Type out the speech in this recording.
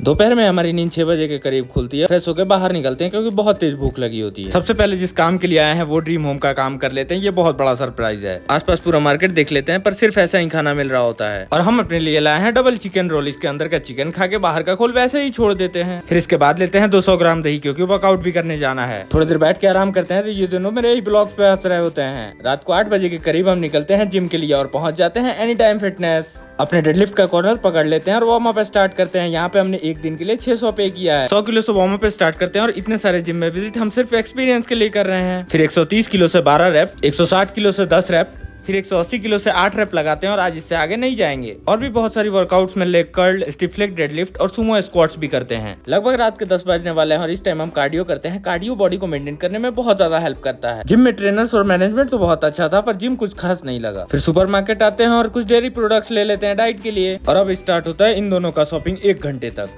दोपहर में हमारी नींद छह बजे के करीब खुलती है फ्रेश होकर बाहर निकलते हैं क्योंकि बहुत तेज भूख लगी होती है सबसे पहले जिस काम के लिए आए हैं वो ड्रीम होम का काम कर लेते हैं ये बहुत बड़ा सरप्राइज है आसपास पूरा मार्केट देख लेते हैं पर सिर्फ ऐसा ही खाना मिल रहा होता है और हम अपने लिए लाए हैं डबल चिकन रोल इसके अंदर का चिकन खा के बाहर का खोल वैसे ही छोड़ देते हैं फिर इसके बाद लेते हैं दो ग्राम दही क्यूँकी वर्कआउट भी करने जाना है थोड़ी देर बैठ के आराम करते हैं तो ये दोनों मेरे ही ब्लॉक पे हंस रहे होते हैं रात को आठ बजे के करीब हम निकलते हैं जिम के लिए और पहुँच जाते हैं एनी टाइम फिटनेस अपने डेडलिफ्ट का कॉर्नर पकड़ लेते हैं और वार्म अप स्टार्ट करते हैं यहाँ पे हमने एक दिन के लिए छह सौ पे किया है सौ किलो से वार्म अप स्टार्ट करते हैं और इतने सारे जिम में विजिट हम सिर्फ एक्सपीरियंस के लिए कर रहे हैं फिर एक सौ तीस किलो से बारह रेप एक सौ साठ किलो से दस रेप फिर 180 किलो से आठ रेप लगाते हैं और आज इससे आगे नहीं जाएंगे और भी बहुत सारी वर्कआउट्स में लेग कर्ल स्टिफलेट डेडलिफ्ट और सुमो स्क्वाट्स भी करते हैं लगभग रात के दस बजने वाले हैं और इस टाइम हम कार्डियो करते हैं कार्डियो बॉडी को मेंटेन करने में बहुत ज्यादा हेल्प करता है जिम में ट्रेनर्स और मैनेजमेंट तो बहुत अच्छा था पर जिम कुछ खास नहीं लगा फिर सुपर आते हैं और कुछ डेयरी प्रोडक्ट्स ले लेते हैं डाइट के लिए और अब स्टार्ट होता है इन दोनों का शॉपिंग एक घंटे तक